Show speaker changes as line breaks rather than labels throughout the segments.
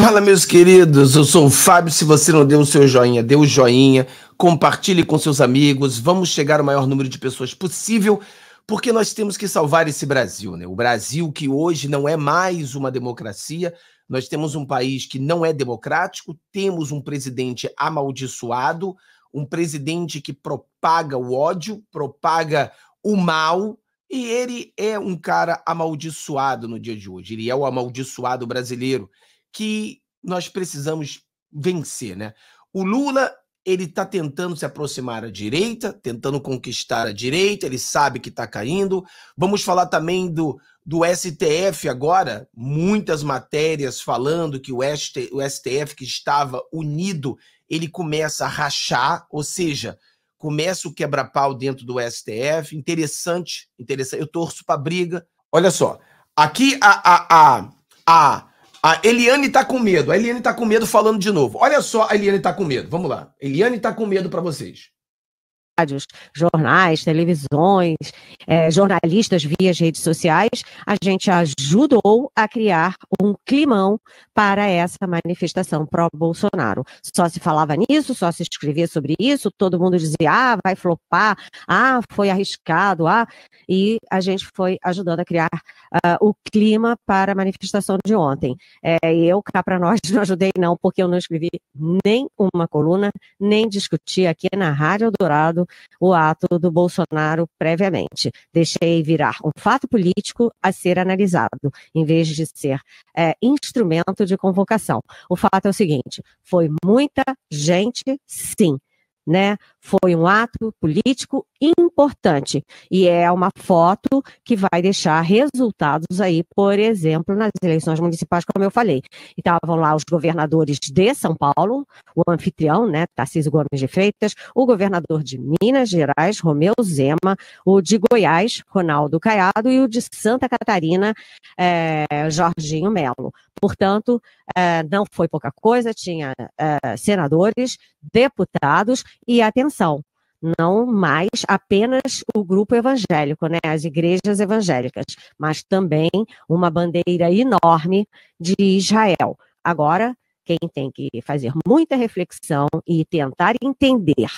Fala, meus queridos. Eu sou o Fábio. Se você não deu o seu joinha, dê o joinha. Compartilhe com seus amigos. Vamos chegar ao maior número de pessoas possível, porque nós temos que salvar esse Brasil, né? O Brasil que hoje não é mais uma democracia. Nós temos um país que não é democrático, temos um presidente amaldiçoado, um presidente que propaga o ódio, propaga o mal, e ele é um cara amaldiçoado no dia de hoje. Ele é o amaldiçoado brasileiro que nós precisamos vencer, né? O Lula ele está tentando se aproximar à direita, tentando conquistar a direita, ele sabe que está caindo. Vamos falar também do, do STF agora, muitas matérias falando que o, ST, o STF que estava unido, ele começa a rachar, ou seja, começa o quebra-pau dentro do STF. Interessante, interessante. Eu torço para briga. Olha só, aqui a, a, a, a a Eliane tá com medo. A Eliane tá com medo falando de novo. Olha só, a Eliane tá com medo. Vamos lá. Eliane tá com medo para vocês
rádios, jornais, televisões, é, jornalistas via redes sociais, a gente ajudou a criar um climão para essa manifestação pró-Bolsonaro. Só se falava nisso, só se escrevia sobre isso, todo mundo dizia, ah, vai flopar, ah, foi arriscado, ah, e a gente foi ajudando a criar uh, o clima para a manifestação de ontem. É, eu, cá para nós, não ajudei não, porque eu não escrevi nem uma coluna, nem discuti aqui na Rádio Dourado o ato do Bolsonaro previamente. Deixei virar um fato político a ser analisado, em vez de ser é, instrumento de convocação. O fato é o seguinte: foi muita gente, sim né? Foi um ato político importante e é uma foto que vai deixar resultados aí, por exemplo, nas eleições municipais, como eu falei. Estavam lá os governadores de São Paulo, o anfitrião, né, Tarcísio Gomes de Freitas, o governador de Minas Gerais, Romeu Zema, o de Goiás, Ronaldo Caiado e o de Santa Catarina, é, Jorginho Melo. Portanto, é, não foi pouca coisa, tinha é, senadores, deputados e atenção, não mais apenas o grupo evangélico, né, as igrejas evangélicas, mas também uma bandeira enorme de Israel. Agora, quem tem que fazer muita reflexão e tentar entender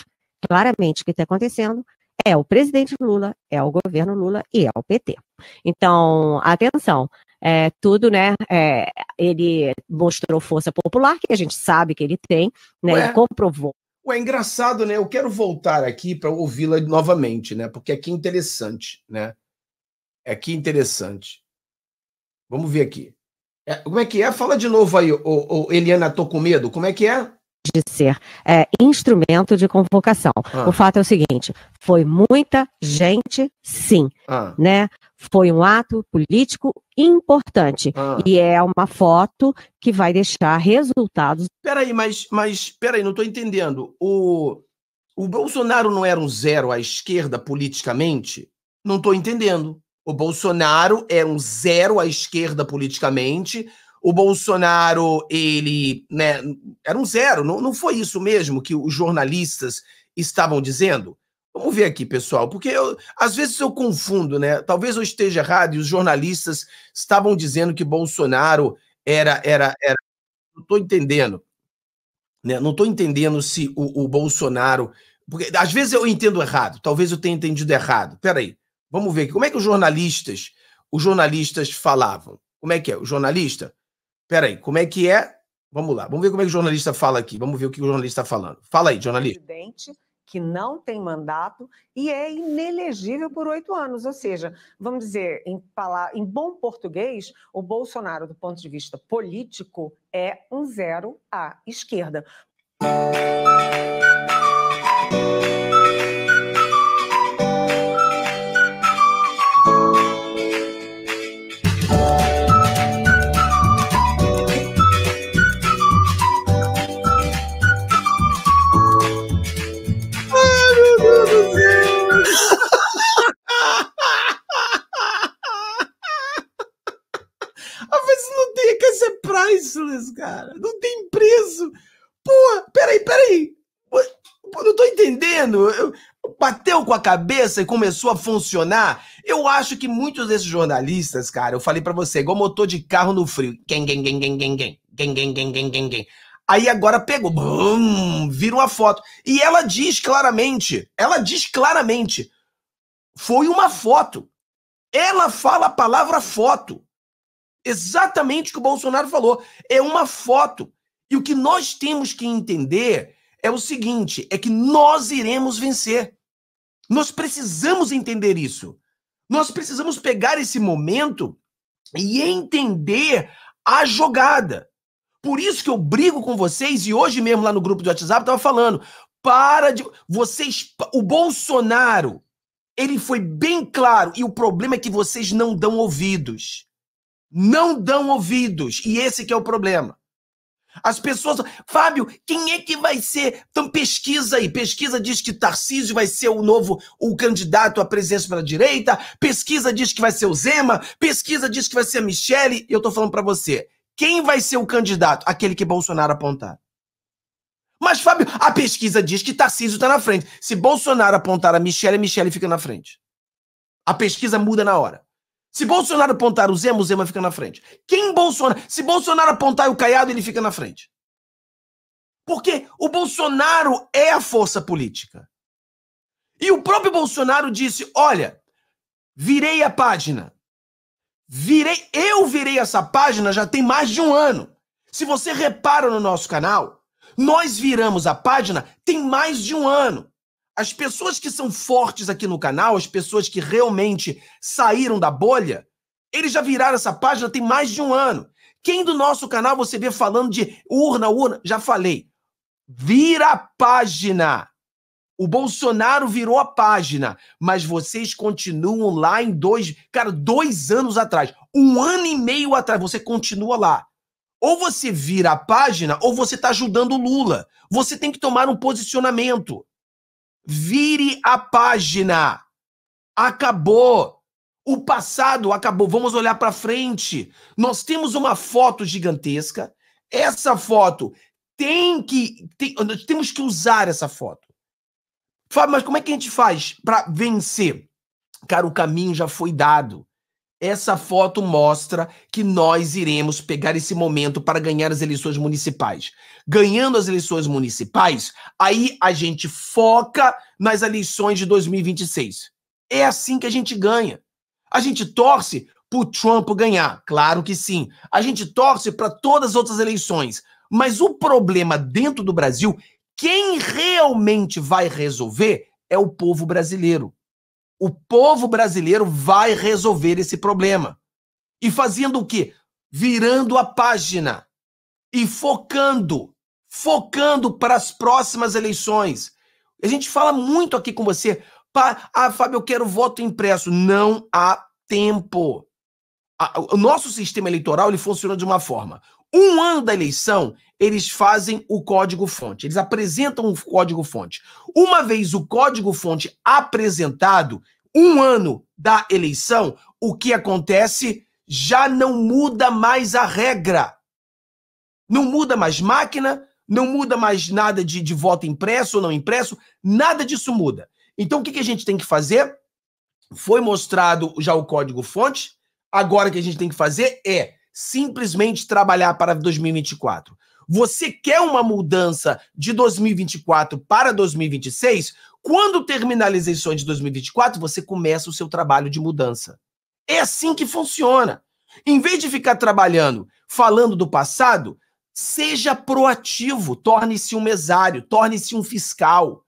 claramente o que está acontecendo é o presidente Lula, é o governo Lula e é o PT. Então, atenção, é, tudo, né? É, ele mostrou força popular, que a gente sabe que ele tem, né? Ué? Ele comprovou
Ué, engraçado, né? Eu quero voltar aqui para ouvi-la novamente, né? Porque aqui é interessante, né? É aqui interessante. Vamos ver aqui. É, como é que é? Fala de novo aí, ô, ô, Eliana, tô com medo. Como é que é?
de ser é, instrumento de convocação. Ah. O fato é o seguinte: foi muita gente, sim, ah. né? Foi um ato político importante. Ah. E é uma foto que vai deixar resultados.
Peraí, mas, mas peraí, não estou entendendo. O, o Bolsonaro não era um zero à esquerda politicamente? Não estou entendendo. O Bolsonaro era um zero à esquerda politicamente. O Bolsonaro, ele, né, era um zero. Não, não foi isso mesmo que os jornalistas estavam dizendo? Vamos ver aqui, pessoal, porque eu, às vezes eu confundo, né? Talvez eu esteja errado e os jornalistas estavam dizendo que Bolsonaro era. era, era... Não estou entendendo. Né? Não estou entendendo se o, o, Bolsonaro. Porque às vezes eu entendo errado, talvez eu tenha entendido errado. Peraí, vamos ver aqui. Como é que os jornalistas, os jornalistas falavam? Como é que é? O jornalista? Peraí, como é que é? Vamos lá, vamos ver como é que o jornalista fala aqui. Vamos ver o que o jornalista está falando. Fala aí, jornalista.
Presidente que não tem mandato e é inelegível por oito anos. Ou seja, vamos dizer, em, em bom português, o Bolsonaro, do ponto de vista político, é um zero à esquerda.
cara. Não tem preço. Pô, peraí, peraí. Pô, não tô entendendo. Eu, bateu com a cabeça e começou a funcionar. Eu acho que muitos desses jornalistas, cara, eu falei para você, igual motor de carro no frio. Quem, quem, quem, quem, quem, quem, quem, quem, quem, quem, quem, quem. Aí agora pegou, brum, vira uma foto. E ela diz claramente, ela diz claramente, foi uma foto. Ela fala a palavra foto. Exatamente o que o Bolsonaro falou. É uma foto. E o que nós temos que entender é o seguinte: é que nós iremos vencer. Nós precisamos entender isso. Nós precisamos pegar esse momento e entender a jogada. Por isso que eu brigo com vocês e hoje mesmo lá no grupo do WhatsApp tava falando, para de vocês, o Bolsonaro, ele foi bem claro e o problema é que vocês não dão ouvidos não dão ouvidos. E esse que é o problema. As pessoas. Fábio, quem é que vai ser? Então pesquisa aí. Pesquisa diz que Tarcísio vai ser o novo o candidato à presença pela direita. Pesquisa diz que vai ser o Zema. Pesquisa diz que vai ser a Michele. Eu tô falando para você. Quem vai ser o candidato? Aquele que Bolsonaro apontar. Mas, Fábio, a pesquisa diz que Tarcísio tá na frente. Se Bolsonaro apontar a Michele, a Michele fica na frente. A pesquisa muda na hora. Se Bolsonaro apontar o Zema, o Zema fica na frente. Quem Bolsonaro? Se Bolsonaro apontar o Caiado, ele fica na frente. Porque o Bolsonaro é a força política. E o próprio Bolsonaro disse: "Olha, virei a página. Virei, eu virei essa página já tem mais de um ano. Se você repara no nosso canal, nós viramos a página tem mais de um ano as pessoas que são fortes aqui no canal, as pessoas que realmente saíram da bolha, eles já viraram essa página tem mais de um ano. Quem do nosso canal você vê falando de urna, urna? Já falei. Vira a página. O Bolsonaro virou a página, mas vocês continuam lá em dois, cara, dois anos atrás, um ano e meio atrás, você continua lá. Ou você vira a página, ou você está ajudando o Lula. Você tem que tomar um posicionamento. Vire a página. Acabou. O passado acabou. Vamos olhar para frente. Nós temos uma foto gigantesca. Essa foto tem que. Tem, nós temos que usar essa foto. Fábio, mas como é que a gente faz para vencer? Cara, o caminho já foi dado. Essa foto mostra que nós iremos pegar esse momento para ganhar as eleições municipais. Ganhando as eleições municipais, aí a gente foca nas eleições de 2026. É assim que a gente ganha. A gente torce para o Trump ganhar, claro que sim. A gente torce para todas as outras eleições. Mas o problema dentro do Brasil, quem realmente vai resolver é o povo brasileiro. O povo brasileiro vai resolver esse problema. E fazendo o quê? Virando a página e focando, focando para as próximas eleições. A gente fala muito aqui com você, ah, Fábio, eu quero voto impresso. Não há tempo. O nosso sistema eleitoral ele funciona de uma forma um ano da eleição, eles fazem o código-fonte, eles apresentam o código-fonte. Uma vez o código-fonte apresentado, um ano da eleição, o que acontece já não muda mais a regra. Não muda mais máquina, não muda mais nada de, de voto impresso ou não impresso, nada disso muda. Então o que, que a gente tem que fazer? Foi mostrado já o código-fonte, agora o que a gente tem que fazer é simplesmente trabalhar para 2024. Você quer uma mudança de 2024 para 2026? Quando terminar as eleições de 2024, você começa o seu trabalho de mudança. É assim que funciona. Em vez de ficar trabalhando falando do passado, seja proativo, torne-se um mesário, torne-se um fiscal.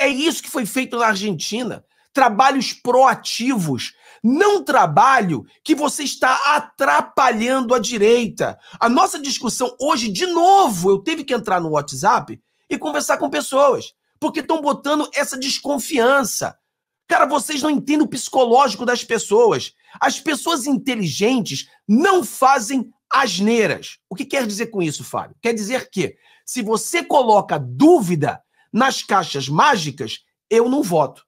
É isso que foi feito na Argentina trabalhos proativos, não trabalho que você está atrapalhando a direita. A nossa discussão hoje, de novo, eu tive que entrar no WhatsApp e conversar com pessoas, porque estão botando essa desconfiança. Cara, vocês não entendem o psicológico das pessoas. As pessoas inteligentes não fazem asneiras. O que quer dizer com isso, Fábio? Quer dizer que se você coloca dúvida nas caixas mágicas, eu não voto.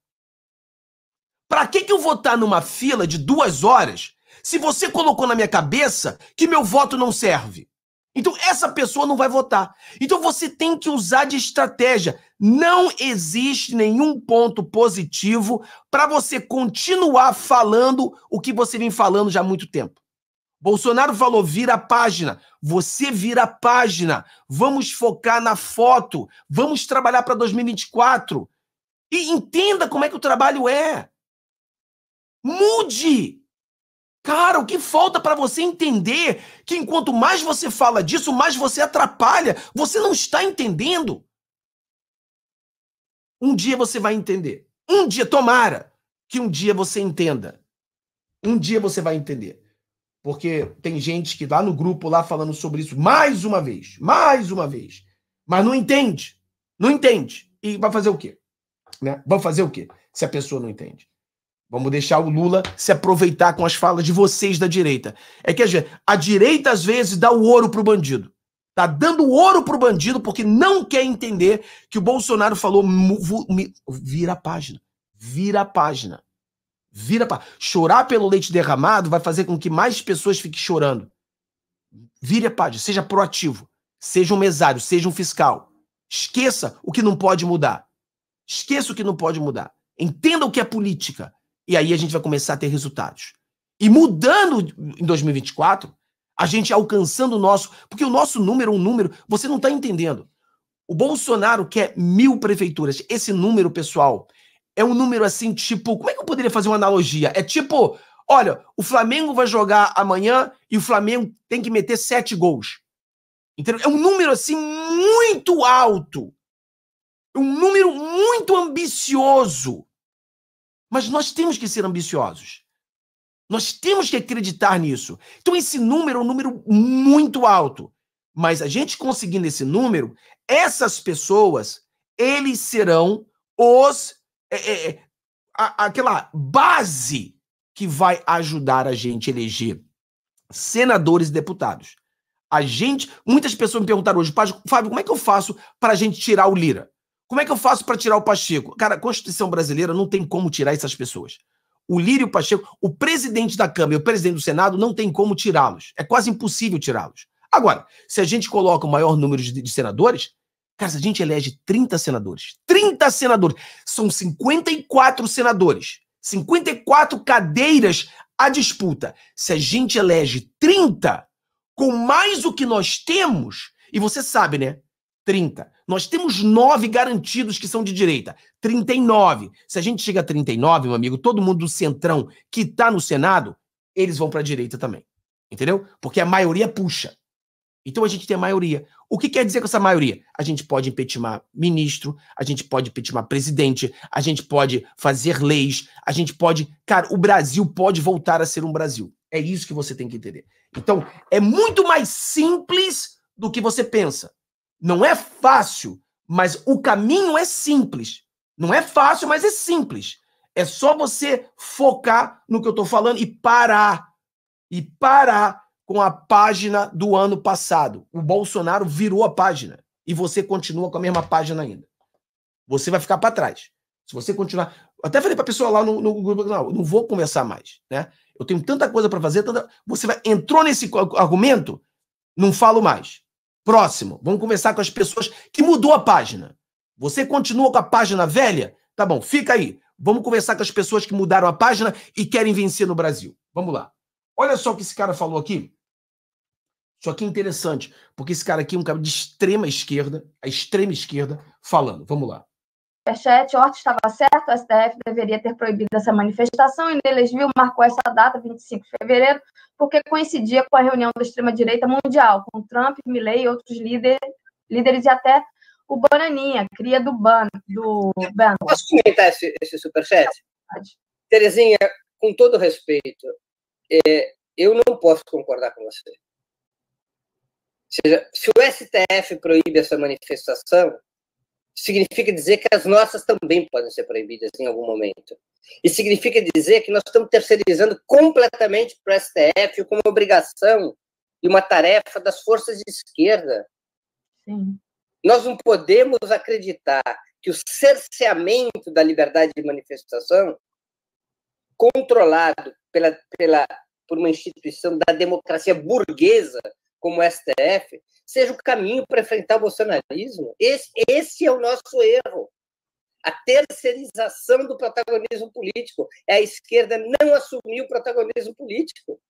Para que, que eu vou estar tá numa fila de duas horas se você colocou na minha cabeça que meu voto não serve? Então, essa pessoa não vai votar. Então, você tem que usar de estratégia. Não existe nenhum ponto positivo para você continuar falando o que você vem falando já há muito tempo. Bolsonaro falou: vira a página. Você vira a página. Vamos focar na foto. Vamos trabalhar para 2024. E entenda como é que o trabalho é. Mude! Cara, o que falta para você entender que enquanto mais você fala disso, mais você atrapalha. Você não está entendendo. Um dia você vai entender. Um dia, tomara que um dia você entenda. Um dia você vai entender. Porque tem gente que lá no grupo, lá falando sobre isso mais uma vez, mais uma vez, mas não entende. Não entende. E vai fazer o quê? Né? Vai fazer o quê se a pessoa não entende? Vamos deixar o Lula se aproveitar com as falas de vocês da direita. É que a direita, às vezes, dá o ouro pro bandido. Tá dando ouro pro bandido porque não quer entender que o Bolsonaro falou. Vira a página. Vira a página. Vira a página. Chorar pelo leite derramado vai fazer com que mais pessoas fiquem chorando. Vire a página. Seja proativo. Seja um mesário. Seja um fiscal. Esqueça o que não pode mudar. Esqueça o que não pode mudar. Entenda o que é política. E aí a gente vai começar a ter resultados. E mudando em 2024, a gente alcançando o nosso. Porque o nosso número é um número, você não está entendendo. O Bolsonaro quer mil prefeituras. Esse número, pessoal, é um número assim, tipo. Como é que eu poderia fazer uma analogia? É tipo: olha, o Flamengo vai jogar amanhã e o Flamengo tem que meter sete gols. Entendeu? É um número assim muito alto. É um número muito ambicioso. Mas nós temos que ser ambiciosos. Nós temos que acreditar nisso. Então, esse número é um número muito alto. Mas a gente conseguindo esse número, essas pessoas, eles serão os. É, é, é a, aquela base que vai ajudar a gente a eleger senadores e deputados. A gente. Muitas pessoas me perguntaram hoje, Fábio, como é que eu faço para a gente tirar o Lira? Como é que eu faço para tirar o Pacheco? Cara, a Constituição brasileira não tem como tirar essas pessoas. O Lírio Pacheco, o presidente da Câmara e o presidente do Senado não tem como tirá-los. É quase impossível tirá-los. Agora, se a gente coloca o maior número de, de senadores, cara, se a gente elege 30 senadores, 30 senadores, são 54 senadores, 54 cadeiras à disputa. Se a gente elege 30, com mais o que nós temos, e você sabe, né? 30. Nós temos nove garantidos que são de direita. 39. Se a gente chega a 39, meu amigo, todo mundo do centrão que está no Senado, eles vão para a direita também. Entendeu? Porque a maioria puxa. Então a gente tem a maioria. O que quer dizer com essa maioria? A gente pode impeachment ministro, a gente pode impeachment presidente, a gente pode fazer leis, a gente pode. Cara, o Brasil pode voltar a ser um Brasil. É isso que você tem que entender. Então, é muito mais simples do que você pensa. Não é fácil, mas o caminho é simples. Não é fácil, mas é simples. É só você focar no que eu estou falando e parar. E parar com a página do ano passado. O Bolsonaro virou a página e você continua com a mesma página ainda. Você vai ficar para trás. Se você continuar. Até falei para a pessoa lá no, grupo, não, não vou conversar mais. Né? Eu tenho tanta coisa para fazer. Tanta... Você vai... entrou nesse argumento, não falo mais. Próximo, vamos começar com as pessoas que mudou a página. Você continua com a página velha? Tá bom, fica aí. Vamos conversar com as pessoas que mudaram a página e querem vencer no Brasil. Vamos lá. Olha só o que esse cara falou aqui. Isso aqui é interessante, porque esse cara aqui é um cara de extrema esquerda, a extrema esquerda, falando. Vamos lá. Superchat, Hort estava certo, o STF deveria ter proibido essa manifestação e Nelesville marcou essa data, 25 de fevereiro, porque coincidia com a reunião da extrema-direita mundial, com Trump, Milley e outros líder, líderes e até o Bananinha, cria do, ban, do ban. Posso
comentar esse, esse superchat? É Terezinha, com todo respeito, é, eu não posso concordar com você. Ou seja, se o STF proíbe essa manifestação, significa dizer que as nossas também podem ser proibidas em algum momento. E significa dizer que nós estamos terceirizando completamente para o STF como obrigação e uma tarefa das forças de esquerda. Sim. Nós não podemos acreditar que o cerceamento da liberdade de manifestação, controlado pela, pela, por uma instituição da democracia burguesa, como o STF, seja o caminho para enfrentar o bolsonarismo. Esse, esse é o nosso erro. A terceirização do protagonismo político. É a esquerda não assumir o protagonismo político.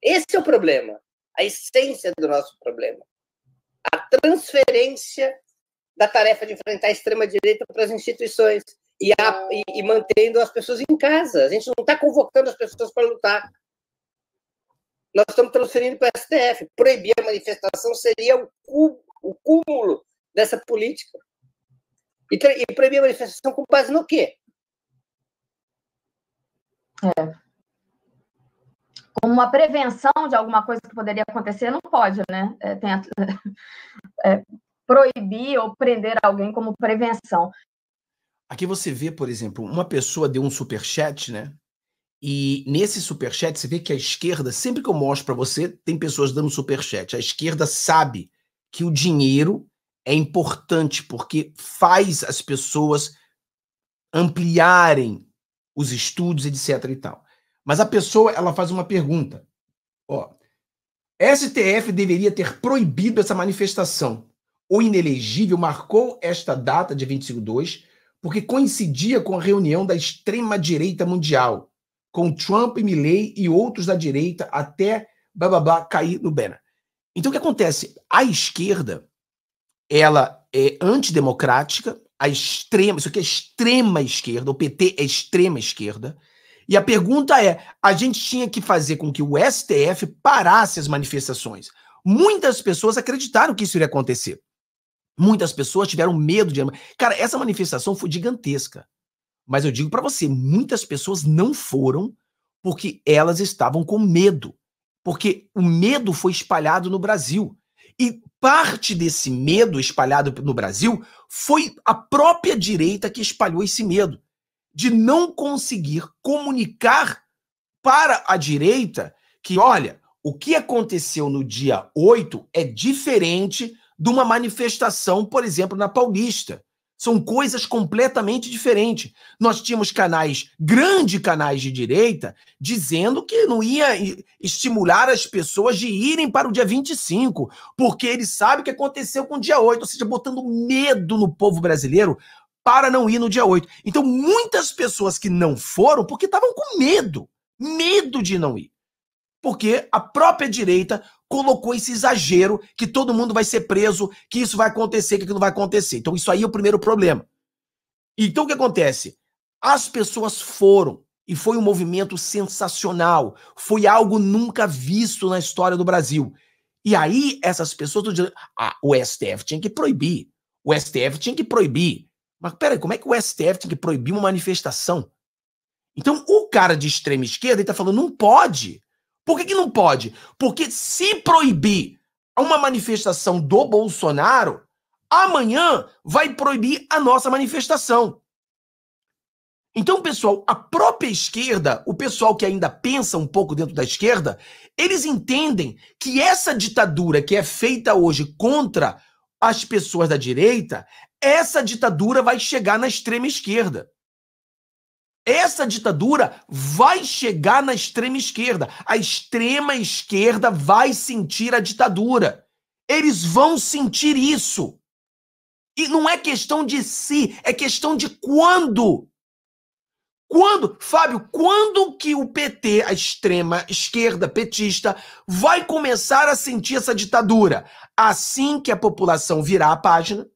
Esse é o problema, a essência do nosso problema. A transferência da tarefa de enfrentar a extrema-direita para as instituições e, a, e, e mantendo as pessoas em casa. A gente não está convocando as pessoas para lutar nós estamos transferindo para o STF. Proibir a manifestação seria o, o cúmulo dessa política. E, e proibir a manifestação
com base no quê? É. Como uma prevenção de alguma coisa que poderia acontecer, não pode, né? É, tem a, é, proibir ou prender alguém como prevenção. Aqui você vê, por exemplo, uma pessoa deu um superchat, né? E nesse superchat, você vê que a esquerda, sempre que eu mostro para você, tem pessoas dando superchat. A esquerda sabe que o dinheiro é importante porque faz as pessoas ampliarem os estudos, etc e tal. Mas a pessoa, ela faz uma pergunta. Ó, STF deveria ter proibido essa manifestação. O inelegível marcou esta data de 25/2 porque coincidia com a reunião da extrema direita mundial com Trump e Milley e outros da direita até blá blá blá cair no Banner. Então o que acontece? A esquerda ela é antidemocrática, a extrema, isso aqui é extrema esquerda, o PT é extrema esquerda. E a pergunta é: a gente tinha que fazer com que o STF parasse as manifestações. Muitas pessoas acreditaram que isso iria acontecer. Muitas pessoas tiveram medo de. Cara, essa manifestação foi gigantesca. Mas eu digo para você, muitas pessoas não foram porque elas estavam com medo. Porque o medo foi espalhado no Brasil. E parte desse medo espalhado no Brasil foi a própria direita que espalhou esse medo de não conseguir comunicar para a direita que, olha, o que aconteceu no dia 8 é diferente de uma manifestação, por exemplo, na Paulista, são coisas completamente diferentes. Nós tínhamos canais, grandes canais de direita, dizendo que não ia estimular as pessoas de irem para o dia 25, porque eles sabem o que aconteceu com o dia 8, ou seja, botando medo no povo brasileiro para não ir no dia 8. Então, muitas pessoas que não foram porque estavam com medo, medo de não ir. Porque a própria direita colocou esse exagero que todo mundo vai ser preso, que isso vai acontecer, que aquilo vai acontecer. Então, isso aí é o primeiro problema. Então, o que acontece? As pessoas foram, e foi um movimento sensacional, foi algo nunca visto na história do Brasil. E aí, essas pessoas estão dizendo: ah, o STF tinha que proibir, o STF tinha que proibir. Mas peraí, como é que o STF tinha que proibir uma manifestação? Então, o cara de extrema esquerda está falando: não pode. Por que, que não pode? Porque se proibir uma manifestação do Bolsonaro, amanhã vai proibir a nossa manifestação. Então, pessoal, a própria esquerda, o pessoal que ainda pensa um pouco dentro da esquerda, eles entendem que essa ditadura que é feita hoje contra as pessoas da direita, essa ditadura vai chegar na extrema esquerda. Essa ditadura vai chegar na extrema esquerda. A extrema esquerda vai sentir a ditadura. Eles vão sentir isso. E não é questão de si, é questão de quando. Quando, Fábio, quando que o PT, a extrema esquerda petista, vai começar a sentir essa ditadura? Assim que a população virar a página,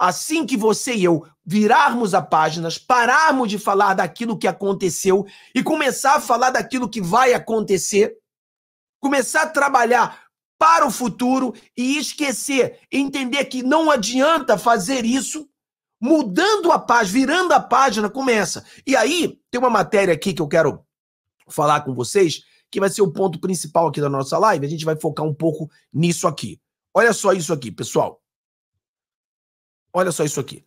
assim que você e eu virarmos a páginas, pararmos de falar daquilo que aconteceu e começar a falar daquilo que vai acontecer, começar a trabalhar para o futuro e esquecer, entender que não adianta fazer isso mudando a página, virando a página, começa. E aí, tem uma matéria aqui que eu quero falar com vocês, que vai ser o ponto principal aqui da nossa live. A gente vai focar um pouco nisso aqui. Olha só isso aqui, pessoal. Olha só isso aqui.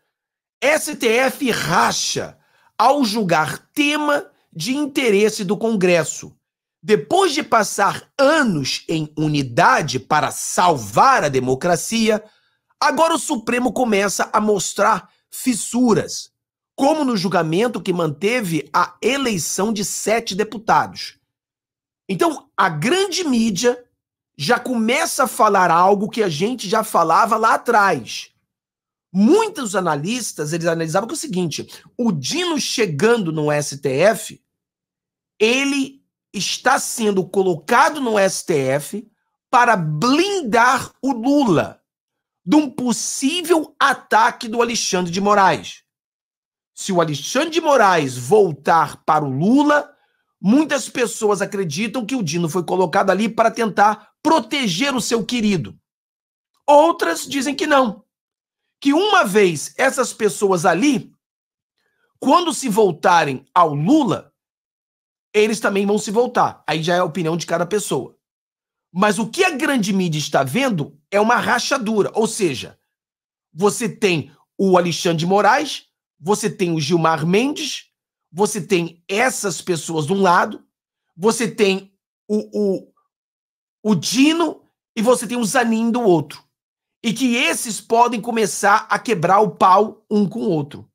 STF racha ao julgar tema de interesse do Congresso. Depois de passar anos em unidade para salvar a democracia, agora o Supremo começa a mostrar fissuras, como no julgamento que manteve a eleição de sete deputados. Então, a grande mídia já começa a falar algo que a gente já falava lá atrás. Muitos analistas, eles analisavam que é o seguinte, o Dino chegando no STF, ele está sendo colocado no STF para blindar o Lula de um possível ataque do Alexandre de Moraes. Se o Alexandre de Moraes voltar para o Lula, muitas pessoas acreditam que o Dino foi colocado ali para tentar proteger o seu querido. Outras dizem que não, que uma vez essas pessoas ali, quando se voltarem ao Lula, eles também vão se voltar. Aí já é a opinião de cada pessoa. Mas o que a grande mídia está vendo é uma rachadura, ou seja, você tem o Alexandre de Moraes, você tem o Gilmar Mendes, você tem essas pessoas de um lado, você tem o, o, o Dino e você tem o Zanin do outro e que esses podem começar a quebrar o pau um com o outro.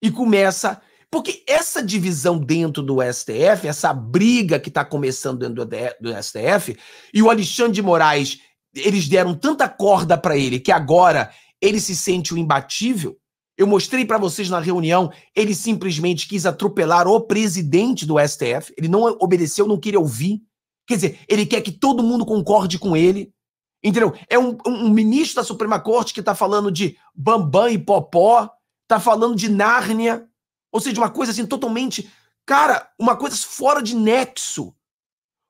E começa. Porque essa divisão dentro do STF, essa briga que está começando dentro do, STF, e o Alexandre de Moraes, eles deram tanta corda para ele que agora ele se sente o imbatível. Eu mostrei para vocês na reunião, ele simplesmente quis atropelar o presidente do STF. Ele não obedeceu, não queria ouvir. Quer dizer, ele quer que todo mundo concorde com ele. Entendeu? É um, um ministro da Suprema Corte que está falando de Bambam e Popó, está falando de Nárnia, ou seja, uma coisa assim totalmente. Cara, uma coisa fora de nexo.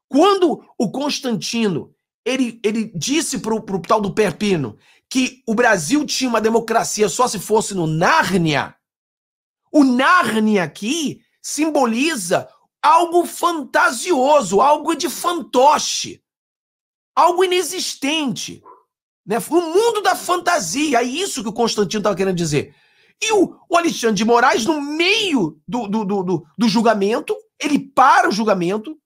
Quando o Constantino ele, ele disse para o tal do Perpino que o Brasil tinha uma democracia só se fosse no Nárnia, o Nárnia aqui simboliza algo fantasioso, algo de fantoche algo inexistente. Né? O mundo da fantasia, é isso que o Constantino estava querendo dizer. E o, Alexandre de Moraes, no meio do, do, do, do, julgamento, ele para o julgamento,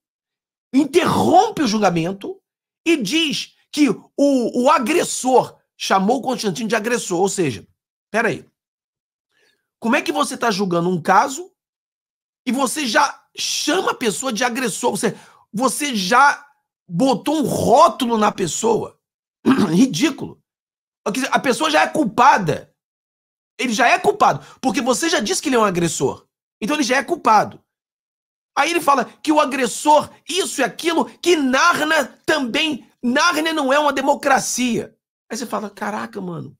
interrompe o julgamento e diz que o, o agressor chamou o Constantino de agressor. Ou seja, peraí. Como é que você está julgando um caso e você já chama a pessoa de agressor? Você, você já botou um rótulo na pessoa. Ridículo. A pessoa já é culpada. Ele já é culpado, porque você já disse que ele é um agressor. Então ele já é culpado. Aí ele fala que o agressor, isso e aquilo, que Nárnia também. Narnia não é uma democracia. Aí você fala: caraca, mano.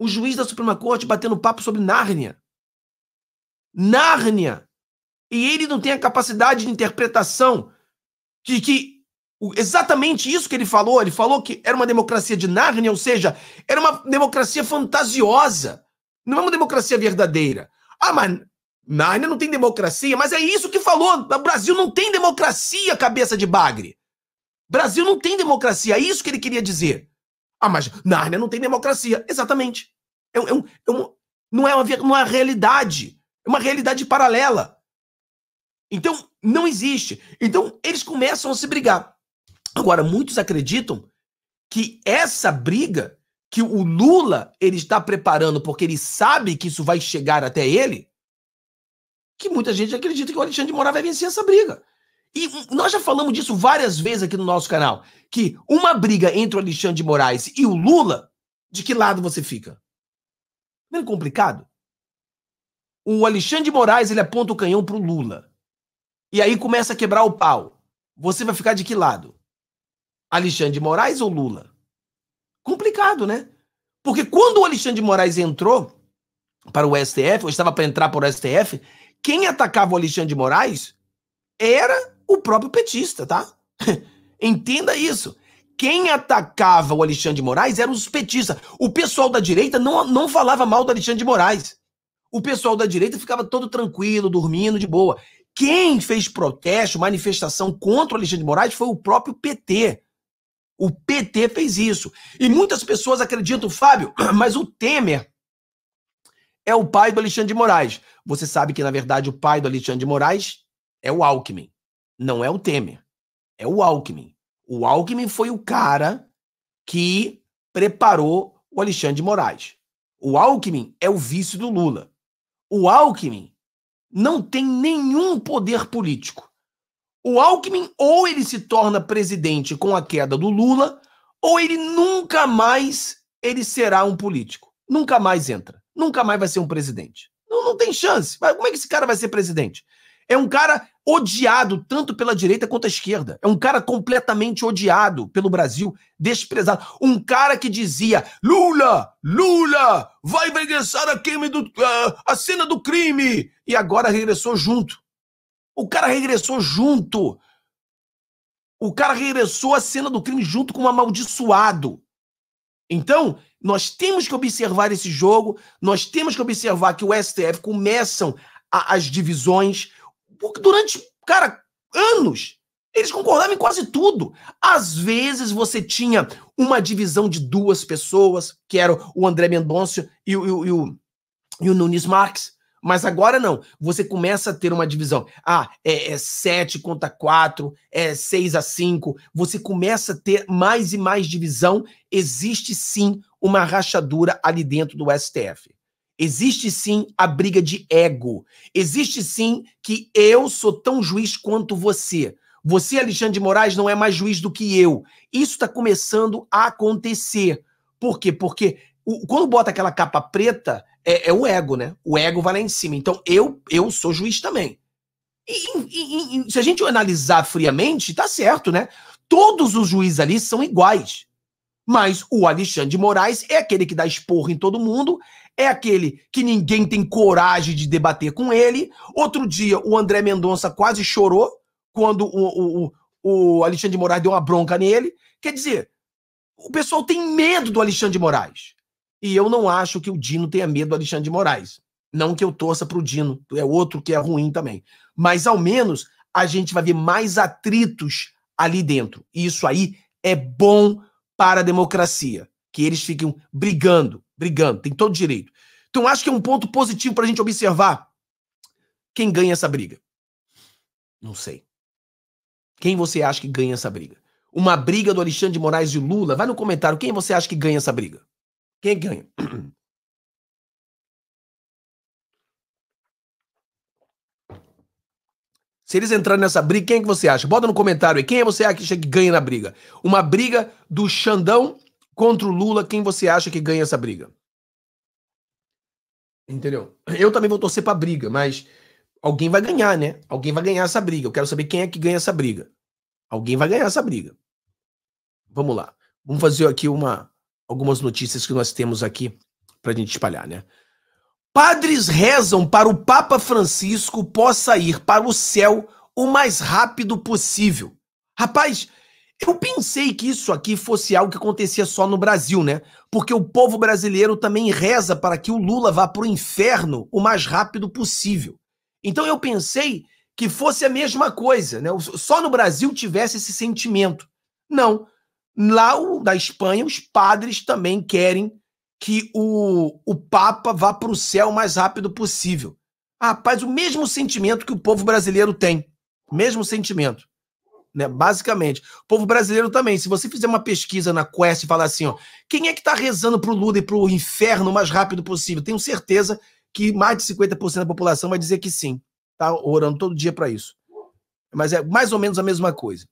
O juiz da Suprema Corte batendo papo sobre Nárnia. Nárnia. E ele não tem a capacidade de interpretação de que exatamente isso que ele falou. Ele falou que era uma democracia de Nárnia, ou seja, era uma democracia fantasiosa. Não é uma democracia verdadeira. Ah, mas Nárnia não tem democracia, mas é isso que falou. O Brasil não tem democracia, cabeça de bagre. Brasil não tem democracia, é isso que ele queria dizer. Ah, mas Nárnia não tem democracia. Exatamente. É, é, um, é um, não, é uma, não é uma realidade. É uma realidade paralela. Então, não existe. Então, eles começam a se brigar. Agora, muitos acreditam que essa briga que o Lula ele está preparando porque ele sabe que isso vai chegar até ele, que muita gente acredita que o Alexandre de Moraes vai vencer essa briga. E nós já falamos disso várias vezes aqui no nosso canal, que uma briga entre o Alexandre de Moraes e o Lula, de que lado você fica? Não é complicado? O Alexandre de Moraes, ele aponta o canhão pro Lula. E aí começa a quebrar o pau. Você vai ficar de que lado? Alexandre de Moraes ou Lula? Complicado, né? Porque quando o Alexandre de Moraes entrou para o STF, ou estava para entrar para o STF, quem atacava o Alexandre de Moraes era o próprio petista, tá? Entenda isso. Quem atacava o Alexandre de Moraes eram os petistas. O pessoal da direita não, não falava mal do Alexandre de Moraes. O pessoal da direita ficava todo tranquilo, dormindo de boa. Quem fez protesto, manifestação contra o Alexandre de Moraes foi o próprio PT. O PT fez isso. E muitas pessoas acreditam, Fábio, mas o Temer é o pai do Alexandre de Moraes. Você sabe que, na verdade, o pai do Alexandre de Moraes é o Alckmin. Não é o Temer. É o Alckmin. O Alckmin foi o cara que preparou o Alexandre de Moraes. O Alckmin é o vice do Lula. O Alckmin não tem nenhum poder político. O Alckmin, ou ele se torna presidente com a queda do Lula, ou ele nunca mais ele será um político. Nunca mais entra. Nunca mais vai ser um presidente. Não, não tem chance. Mas como é que esse cara vai ser presidente? É um cara odiado tanto pela direita quanto a esquerda. É um cara completamente odiado pelo Brasil, desprezado. Um cara que dizia: Lula, Lula, vai regressar a, crime do, a, a cena do crime. E agora regressou junto. O cara regressou junto. O cara regressou à cena do crime junto com um amaldiçoado. Então, nós temos que observar esse jogo, nós temos que observar que o STF começam a, as divisões, porque durante, cara, anos, eles concordavam em quase tudo. Às vezes você tinha uma divisão de duas pessoas, que eram o André Mendonça e o, e o, e o, e o Nunes Marques. Mas agora não. Você começa a ter uma divisão. Ah, é, é 7 contra 4, é 6 a 5. Você começa a ter mais e mais divisão. Existe sim uma rachadura ali dentro do STF. Existe sim a briga de ego. Existe sim que eu sou tão juiz quanto você. Você, Alexandre de Moraes, não é mais juiz do que eu. Isso está começando a acontecer. Por quê? Porque o, quando bota aquela capa preta, é, é, o ego, né? O ego vai lá em cima. Então eu eu sou juiz também. E, e, e, se a gente analisar friamente, tá certo, né? Todos os juízes ali são iguais. Mas o Alexandre de Moraes é aquele que dá esporro em todo mundo, é aquele que ninguém tem coragem de debater com ele. Outro dia, o André Mendonça quase chorou quando o, o, o Alexandre de Moraes deu uma bronca nele. Quer dizer, o pessoal tem medo do Alexandre de Moraes. E eu não acho que o Dino tenha medo do Alexandre de Moraes. Não que eu torça para o Dino, é outro que é ruim também. Mas ao menos a gente vai ver mais atritos ali dentro. E isso aí é bom para a democracia. Que eles fiquem brigando, brigando, tem todo direito. Então acho que é um ponto positivo para a gente observar quem ganha essa briga. Não sei. Quem você acha que ganha essa briga? Uma briga do Alexandre de Moraes e Lula? Vai no comentário quem você acha que ganha essa briga. Quem ganha? Se eles entrarem nessa briga, quem é que você acha? Bota no comentário aí. Quem é você acha que ganha na briga? Uma briga do Xandão contra o Lula. Quem você acha que ganha essa briga? Entendeu? Eu também vou torcer pra briga, mas alguém vai ganhar, né? Alguém vai ganhar essa briga. Eu quero saber quem é que ganha essa briga. Alguém vai ganhar essa briga. Vamos lá. Vamos fazer aqui uma algumas notícias que nós temos aqui para a gente espalhar, né? Padres rezam para o Papa Francisco possa ir para o céu o mais rápido possível. Rapaz, eu pensei que isso aqui fosse algo que acontecia só no Brasil, né? Porque o povo brasileiro também reza para que o Lula vá para o inferno o mais rápido possível. Então eu pensei que fosse a mesma coisa, né? Só no Brasil tivesse esse sentimento. Não. Lá da Espanha, os padres também querem que o, o Papa vá para o céu o mais rápido possível. Ah, rapaz, o mesmo sentimento que o povo brasileiro tem. Mesmo sentimento. Né? Basicamente. O povo brasileiro também. Se você fizer uma pesquisa na Quest e falar assim, ó, quem é que está rezando para o Lula e para o inferno o mais rápido possível? Tenho certeza que mais de 50% da população vai dizer que sim. Tá orando todo dia para isso. Mas é mais ou menos a mesma coisa.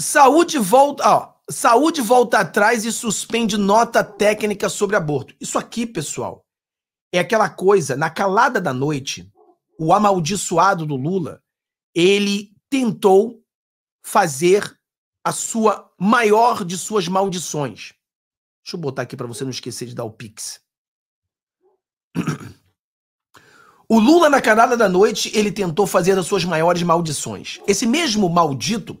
Saúde volta, ó, saúde volta atrás e suspende nota técnica sobre aborto. Isso aqui, pessoal, é aquela coisa, na calada da noite, o amaldiçoado do Lula, ele tentou fazer a sua maior de suas maldições. Deixa eu botar aqui para você não esquecer de dar o pix. O Lula, na calada da noite, ele tentou fazer as suas maiores maldições. Esse mesmo maldito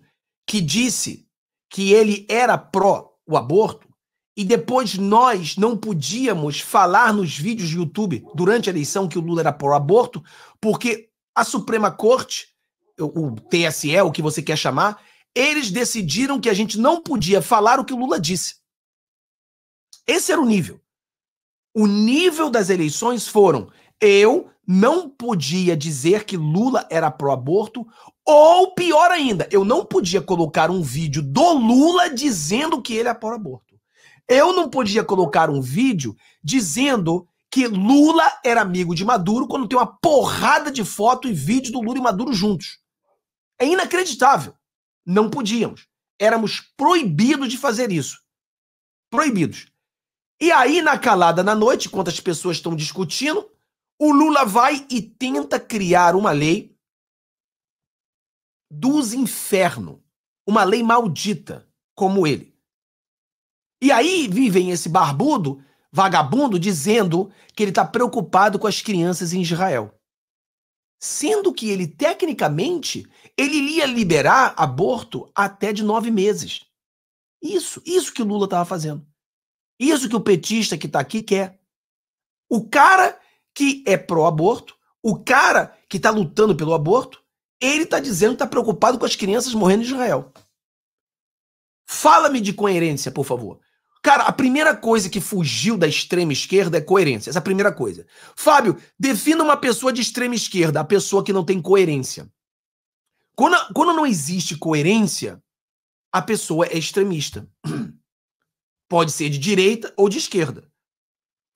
que disse que ele era pró o aborto e depois nós não podíamos falar nos vídeos do YouTube durante a eleição que o Lula era pró aborto, porque a Suprema Corte, o TSE, o que você quer chamar, eles decidiram que a gente não podia falar o que o Lula disse. Esse era o nível. O nível das eleições foram: eu não podia dizer que Lula era pró-aborto ou pior ainda, eu não podia colocar um vídeo do Lula dizendo que ele é por aborto. Eu não podia colocar um vídeo dizendo que Lula era amigo de Maduro quando tem uma porrada de foto e vídeo do Lula e Maduro juntos. É inacreditável. Não podíamos. Éramos proibidos de fazer isso. Proibidos. E aí, na calada na noite, enquanto as pessoas estão discutindo, o Lula vai e tenta criar uma lei dos infernos, uma lei maldita como ele. E aí vivem esse barbudo, vagabundo, dizendo que ele está preocupado com as crianças em Israel. Sendo que ele, tecnicamente, ele ia liberar aborto até de nove meses. Isso, isso que o Lula estava fazendo. Isso que o petista que está aqui quer. O cara que é pró-aborto, o cara que está lutando pelo aborto, ele está dizendo que está preocupado com as crianças morrendo em Israel. Fala-me de coerência, por favor. Cara, a primeira coisa que fugiu da extrema esquerda é coerência. Essa é a primeira coisa. Fábio, defina uma pessoa de extrema esquerda, a pessoa que não tem coerência. Quando, quando não existe coerência, a pessoa é extremista. Pode ser de direita ou de esquerda.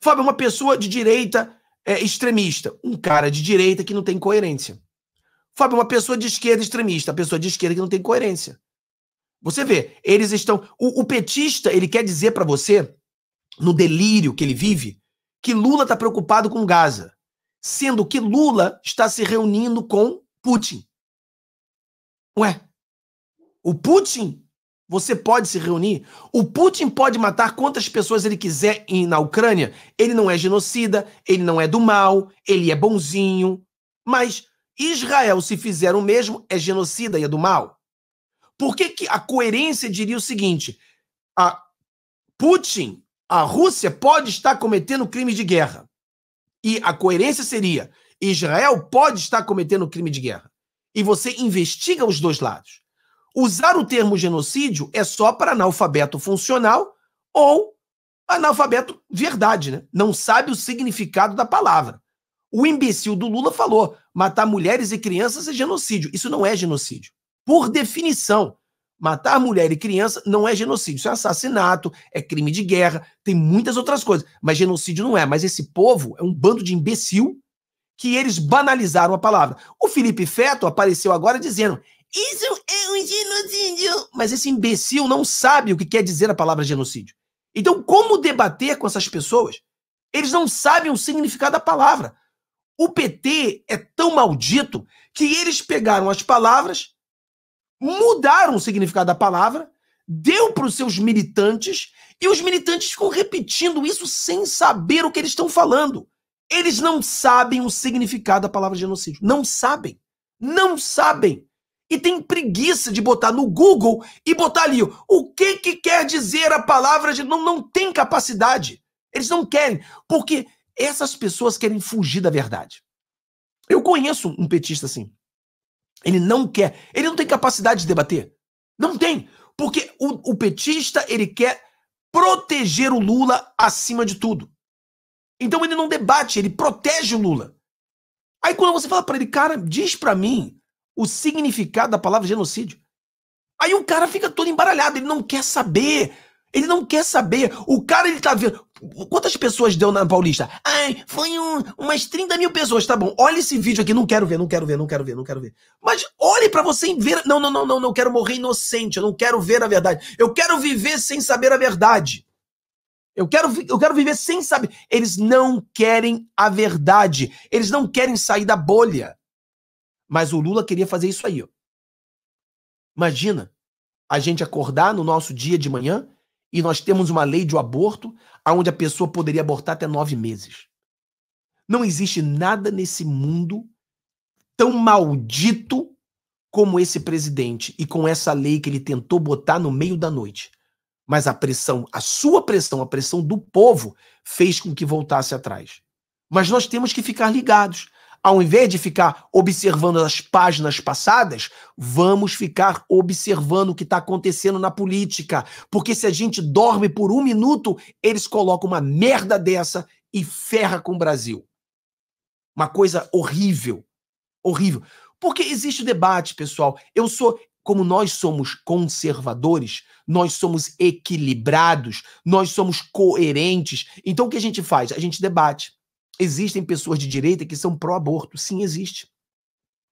Fábio, uma pessoa de direita é extremista. Um cara de direita que não tem coerência. Fábio, uma pessoa de esquerda extremista, uma pessoa de esquerda que não tem coerência. Você vê, eles estão. O, o petista, ele quer dizer para você, no delírio que ele vive, que Lula tá preocupado com Gaza, sendo que Lula está se reunindo com Putin. Ué, o Putin, você pode se reunir? O Putin pode matar quantas pessoas ele quiser na Ucrânia? Ele não é genocida, ele não é do mal, ele é bonzinho. Mas Israel, se fizer o mesmo, é genocida e é do mal? Por que, que a coerência diria o seguinte? A Putin, a Rússia, pode estar cometendo crime de guerra. E a coerência seria: Israel pode estar cometendo crime de guerra. E você investiga os dois lados. Usar o termo genocídio é só para analfabeto funcional ou analfabeto verdade, né? Não sabe o significado da palavra. O imbecil do Lula falou: matar mulheres e crianças é genocídio. Isso não é genocídio. Por definição, matar mulher e criança não é genocídio. Isso é assassinato, é crime de guerra, tem muitas outras coisas. Mas genocídio não é. Mas esse povo é um bando de imbecil que eles banalizaram a palavra. O Felipe Feto apareceu agora dizendo: Isso é um genocídio. Mas esse imbecil não sabe o que quer dizer a palavra genocídio. Então, como debater com essas pessoas? Eles não sabem o significado da palavra. O PT é tão maldito que eles pegaram as palavras, mudaram o significado da palavra, deu para os seus militantes e os militantes ficam repetindo isso sem saber o que eles estão falando. Eles não sabem o significado da palavra genocídio. Não sabem. Não sabem. E tem preguiça de botar no Google e botar ali o que, que quer dizer a palavra genocídio. Não, não tem capacidade. Eles não querem, porque essas pessoas querem fugir da verdade. Eu conheço um petista assim. Ele não quer, ele não tem capacidade de debater. Não tem, porque o, o petista ele quer proteger o Lula acima de tudo. Então ele não debate, ele protege o Lula. Aí quando você fala para ele, cara, diz para mim o significado da palavra genocídio. Aí o cara fica todo embaralhado, ele não quer saber. Ele não quer saber. O cara ele tá vendo, Quantas pessoas deu na Paulista? Ai, foi um, umas 30 mil pessoas, tá bom. Olha esse vídeo aqui, não quero ver, não quero ver, não quero ver, não quero ver. Mas olhe para você ver. Não, não, não, não, não quero morrer inocente, eu não quero ver a verdade. Eu quero viver sem saber a verdade. Eu quero, eu quero viver sem saber. Eles não querem a verdade. Eles não querem sair da bolha. Mas o Lula queria fazer isso aí. Ó. Imagina a gente acordar no nosso dia de manhã e nós temos uma lei de aborto onde a pessoa poderia abortar até nove meses. Não existe nada nesse mundo tão maldito como esse presidente e com essa lei que ele tentou botar no meio da noite. Mas a pressão, a sua pressão, a pressão do povo, fez com que voltasse atrás. Mas nós temos que ficar ligados ao invés de ficar observando as páginas passadas, vamos ficar observando o que está acontecendo na política. Porque se a gente dorme por um minuto, eles colocam uma merda dessa e ferra com o Brasil. Uma coisa horrível. Horrível. Porque existe debate, pessoal. Eu sou como nós somos conservadores, nós somos equilibrados, nós somos coerentes. Então o que a gente faz? A gente debate. Existem pessoas de direita que são pró-aborto. Sim, existe.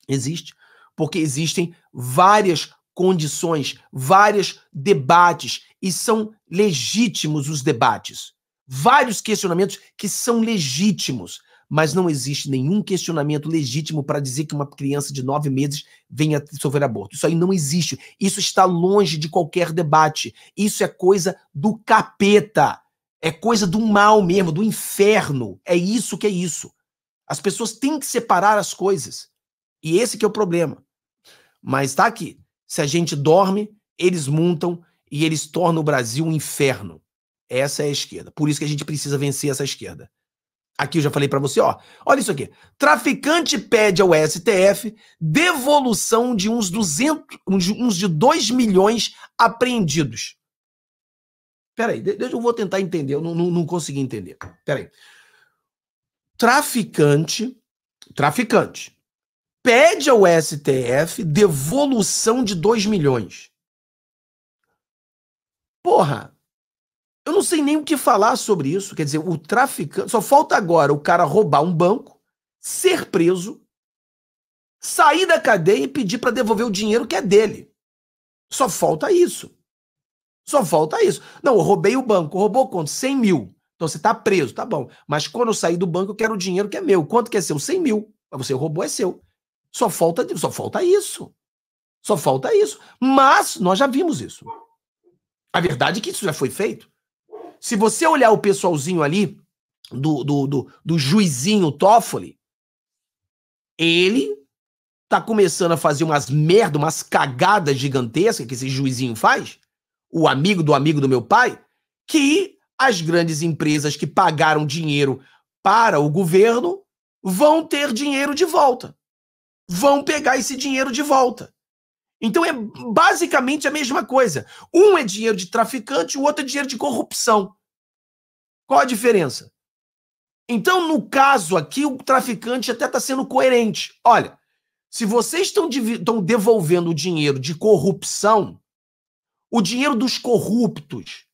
Existe. Porque existem várias condições, vários debates, e são legítimos os debates. Vários questionamentos que são legítimos, mas não existe nenhum questionamento legítimo para dizer que uma criança de nove meses venha sofrer aborto. Isso aí não existe. Isso está longe de qualquer debate. Isso é coisa do capeta. É coisa do mal mesmo, do inferno. É isso que é isso. As pessoas têm que separar as coisas. E esse que é o problema. Mas tá aqui. Se a gente dorme, eles montam e eles tornam o Brasil um inferno. Essa é a esquerda. Por isso que a gente precisa vencer essa esquerda. Aqui eu já falei para você, ó. Olha isso aqui. Traficante pede ao STF devolução de uns 200, uns de 2 milhões apreendidos. Peraí, deixa eu vou tentar entender, eu não, não, não consegui entender. Peraí. Traficante, traficante, pede ao STF devolução de 2 milhões. Porra, eu não sei nem o que falar sobre isso. Quer dizer, o traficante. Só falta agora o cara roubar um banco, ser preso, sair da cadeia e pedir para devolver o dinheiro que é dele. Só falta isso. Só falta isso. Não, eu roubei o banco. Roubou quanto? 100 mil. Então você está preso, tá bom. Mas quando eu sair do banco, eu quero o dinheiro que é meu. Quanto que é seu? 100 mil. Mas você roubou, é seu. Só falta, só falta isso. Só falta isso. Mas nós já vimos isso. A verdade é que isso já foi feito. Se você olhar o pessoalzinho ali, do, do, do, do juizinho Toffoli, ele tá começando a fazer umas merda, umas cagadas gigantescas que esse juizinho faz, o amigo do amigo do meu pai, que as grandes empresas que pagaram dinheiro para o governo vão ter dinheiro de volta. Vão pegar esse dinheiro de volta. Então é basicamente a mesma coisa. Um é dinheiro de traficante, o outro é dinheiro de corrupção. Qual a diferença? Então, no caso aqui, o traficante até está sendo coerente. Olha, se vocês estão devolvendo o dinheiro de corrupção, o dinheiro dos corruptos,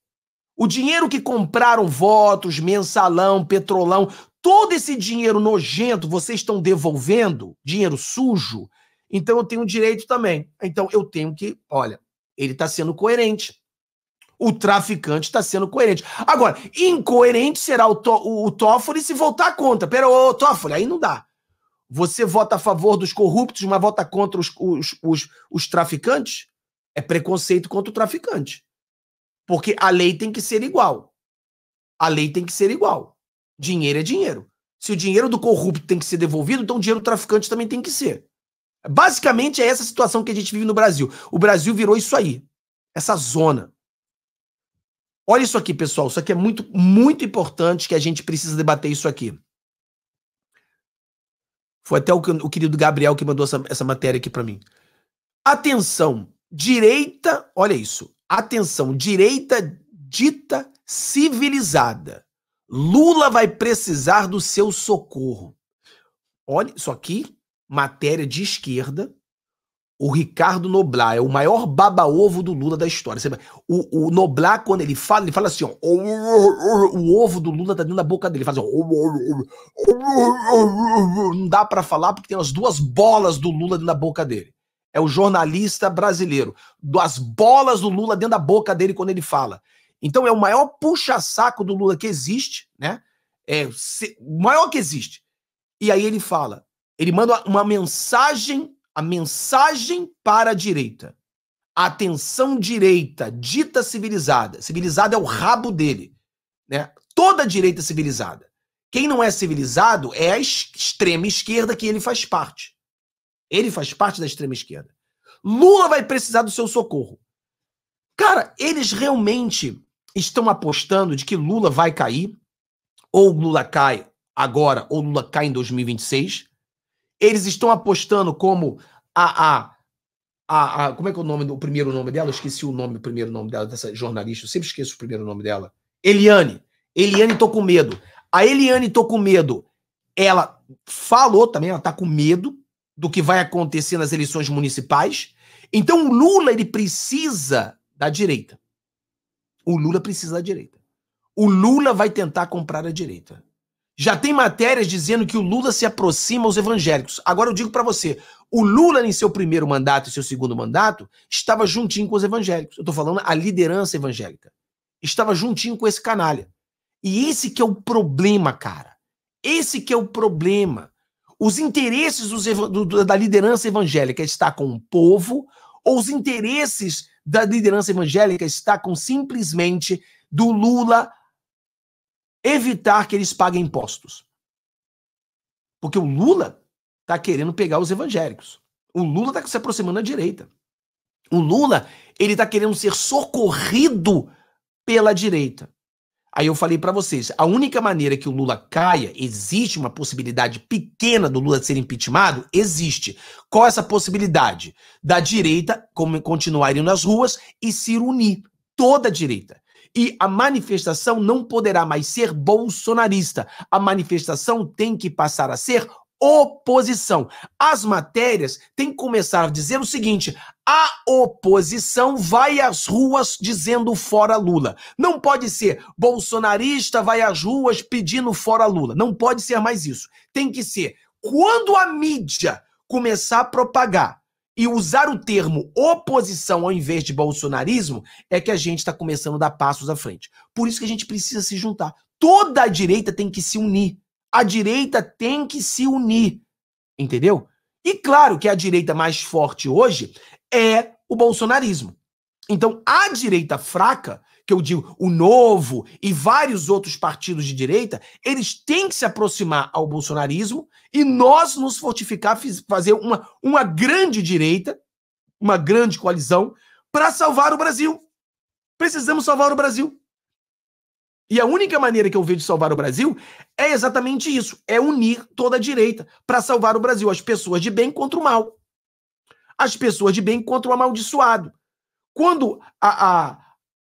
o dinheiro que compraram votos, mensalão, petrolão, todo esse dinheiro nojento vocês estão devolvendo, dinheiro sujo, então eu tenho direito também. Então eu tenho que, olha, ele está sendo coerente. O traficante está sendo coerente. Agora, incoerente será o, to, o, Toffoli se voltar contra. Pera, ô, ô Toffoli, aí não dá. Você vota a favor dos corruptos, mas vota contra os, os, os, os traficantes? É preconceito contra o traficante. Porque a lei tem que ser igual. A lei tem que ser igual. Dinheiro é dinheiro. Se o dinheiro do corrupto tem que ser devolvido, então o dinheiro do traficante também tem que ser. Basicamente é essa situação que a gente vive no Brasil. O Brasil virou isso aí. Essa zona. Olha isso aqui, pessoal. Isso aqui é muito, muito importante que a gente precisa debater isso aqui. Foi até o, o querido Gabriel que mandou essa, essa matéria aqui para mim. Atenção! direita, olha isso, atenção, direita dita civilizada. Lula vai precisar do seu socorro. Olha isso aqui, matéria de esquerda. O Ricardo Noblar é o maior baba-ovo do Lula da história. O, o Noblar, quando ele fala, ele fala assim: ó, o ovo do Lula tá dentro da boca dele. Ele faz assim, ó, não dá para falar porque tem as duas bolas do Lula dentro da boca dele é o jornalista brasileiro. Das bolas do Lula dentro da boca dele quando ele fala. Então é o maior puxa-saco do Lula que existe, né? É o maior que existe. E aí ele fala, ele manda uma mensagem, a mensagem para a direita. Atenção direita, dita civilizada. Civilizada é o rabo dele, né? Toda direita civilizada. Quem não é civilizado é a extrema esquerda que ele faz parte. Ele faz parte da extrema esquerda. Lula vai precisar do seu socorro. Cara, eles realmente estão apostando de que Lula vai cair, ou Lula cai agora, ou Lula cai em 2026. Eles estão apostando como a, a a, a, como é que é o nome do primeiro nome dela? Eu esqueci o nome, o primeiro nome dela, dessa jornalista, eu sempre esqueço o primeiro nome dela. Eliane. Eliane, tô com medo. A Eliane, tô com medo. Ela falou também, ela tá com medo do que vai acontecer nas eleições municipais. Então o Lula ele precisa da direita. O Lula precisa da direita. O Lula vai tentar comprar a direita. Já tem matérias dizendo que o Lula se aproxima aos evangélicos. Agora eu digo para você, o Lula em seu primeiro mandato e seu segundo mandato estava juntinho com os evangélicos. Eu estou falando a liderança evangélica. Estava juntinho com esse canalha. E esse que é o problema, cara. Esse que é o problema. Os interesses dos, do, da liderança evangélica está com o povo ou os interesses da liderança evangélica está com simplesmente do Lula evitar que eles paguem impostos? Porque o Lula está querendo pegar os evangélicos. O Lula está se aproximando da direita. O Lula ele está querendo ser socorrido pela direita. Aí eu falei para vocês, a única maneira que o Lula caia, existe uma possibilidade pequena do Lula ser impeachmentado? Existe. Qual é essa possibilidade? Da direita continuar indo nas ruas e se unir, toda a direita. E a manifestação não poderá mais ser bolsonarista. A manifestação tem que passar a ser oposição. As matérias têm que começar a dizer o seguinte: a oposição vai às ruas dizendo fora Lula. Não pode ser bolsonarista vai às ruas pedindo fora Lula. Não pode ser mais isso. Tem que ser quando a mídia começar a propagar e usar o termo oposição ao invés de bolsonarismo, é que a gente está começando a dar passos à frente. Por isso que a gente precisa se juntar. Toda a direita tem que se unir. A direita tem que se unir. Entendeu? E claro que a direita mais forte hoje é o bolsonarismo. Então, a direita fraca, que eu digo, o Novo e vários outros partidos de direita, eles têm que se aproximar ao bolsonarismo e nós nos fortificar, fazer uma, uma grande direita, uma grande coalizão, para salvar o Brasil. Precisamos salvar o Brasil. E a única maneira que eu vejo de salvar o Brasil é exatamente isso: é unir toda a direita para salvar o Brasil, as pessoas de bem contra o mal as pessoas de bem contra o amaldiçoado. Quando a, a,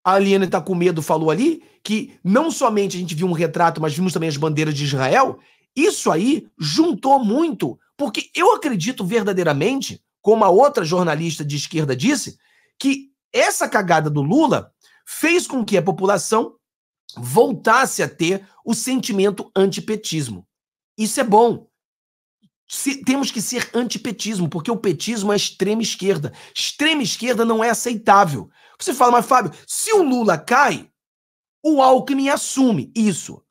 a Aliane está com medo falou ali que não somente a gente viu um retrato, mas vimos também as bandeiras de Israel, isso aí juntou muito, porque eu acredito verdadeiramente, como a outra jornalista de esquerda disse, que essa cagada do Lula fez com que a população voltasse a ter o sentimento antipetismo. Isso é bom. Se, temos que ser antipetismo, porque o petismo é extrema esquerda. Extrema esquerda não é aceitável. Você fala, mas Fábio, se o Lula cai, o Alckmin assume isso.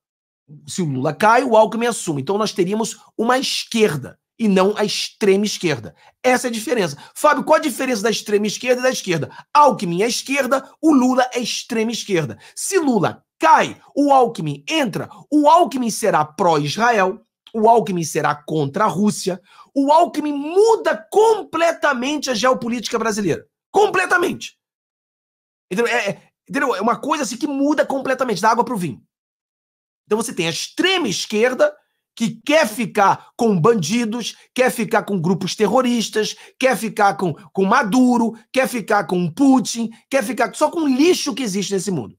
Se o Lula cai, o Alckmin assume. Então nós teríamos uma esquerda e não a extrema esquerda. Essa é a diferença. Fábio, qual a diferença da extrema esquerda e da esquerda? Alckmin é esquerda, o Lula é extrema esquerda. Se Lula cai, o Alckmin entra, o Alckmin será pró-Israel, o Alckmin será contra a Rússia, o Alckmin muda completamente a geopolítica brasileira. Completamente. Entendeu? É, é entendeu? é uma coisa assim que muda completamente, da água para o vinho. Então você tem a extrema esquerda que quer ficar com bandidos, quer ficar com grupos terroristas, quer ficar com, com Maduro, quer ficar com Putin, quer ficar só com o lixo que existe nesse mundo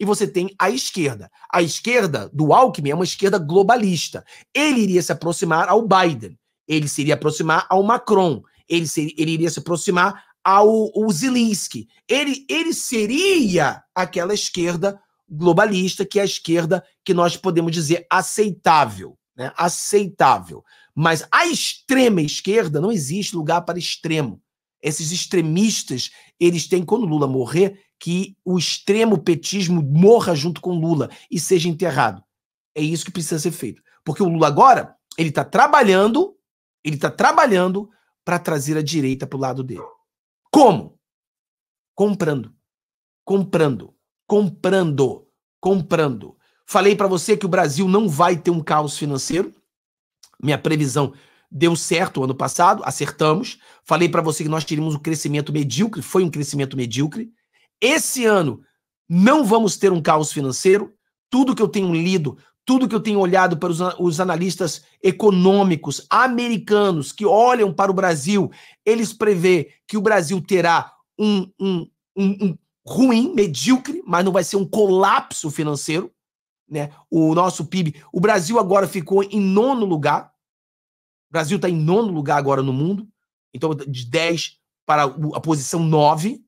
e você tem a esquerda. A esquerda do Alckmin é uma esquerda globalista. Ele iria se aproximar ao Biden, ele se aproximar ao Macron, ele, ele iria se aproximar ao, ao Zelensky. Ele, ele seria aquela esquerda globalista, que é a esquerda que nós podemos dizer aceitável. Né? Aceitável. Mas a extrema esquerda não existe lugar para extremo. Esses extremistas, eles têm, quando Lula morrer, que o extremo petismo morra junto com Lula e seja enterrado. É isso que precisa ser feito. Porque o Lula agora, ele está trabalhando, ele está trabalhando para trazer a direita para o lado dele. Como? Comprando. Comprando. Comprando. Comprando. Falei para você que o Brasil não vai ter um caos financeiro. Minha previsão deu certo o ano passado, acertamos. Falei para você que nós teríamos um crescimento medíocre, foi um crescimento medíocre. Esse ano não vamos ter um caos financeiro. Tudo que eu tenho lido, tudo que eu tenho olhado para os, os analistas econômicos americanos que olham para o Brasil, eles prevê que o Brasil terá um, um, um, um ruim, medíocre, mas não vai ser um colapso financeiro. Né? O nosso PIB, o Brasil agora ficou em nono lugar. O Brasil está em nono lugar agora no mundo. Então, de 10 para a posição 9.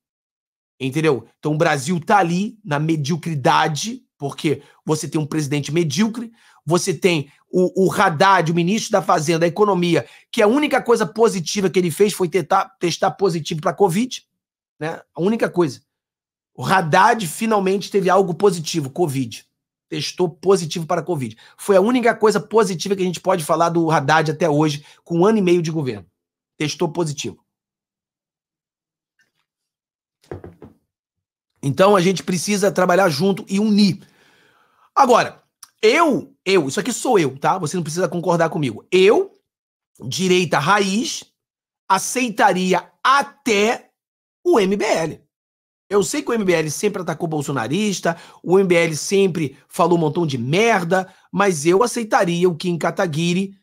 Entendeu? Então o Brasil tá ali na mediocridade, porque você tem um presidente medíocre, você tem o, o Haddad, o ministro da Fazenda, da Economia, que a única coisa positiva que ele fez foi tentar, testar positivo para Covid, né? A única coisa. O Haddad finalmente teve algo positivo, Covid. Testou positivo para Covid. Foi a única coisa positiva que a gente pode falar do Haddad até hoje, com um ano e meio de governo. Testou positivo. Então a gente precisa trabalhar junto e unir. Agora, eu, eu, isso aqui sou eu, tá? Você não precisa concordar comigo. Eu, direita raiz, aceitaria até o MBL. Eu sei que o MBL sempre atacou bolsonarista, o MBL sempre falou um montão de merda, mas eu aceitaria o Kim Kataguiri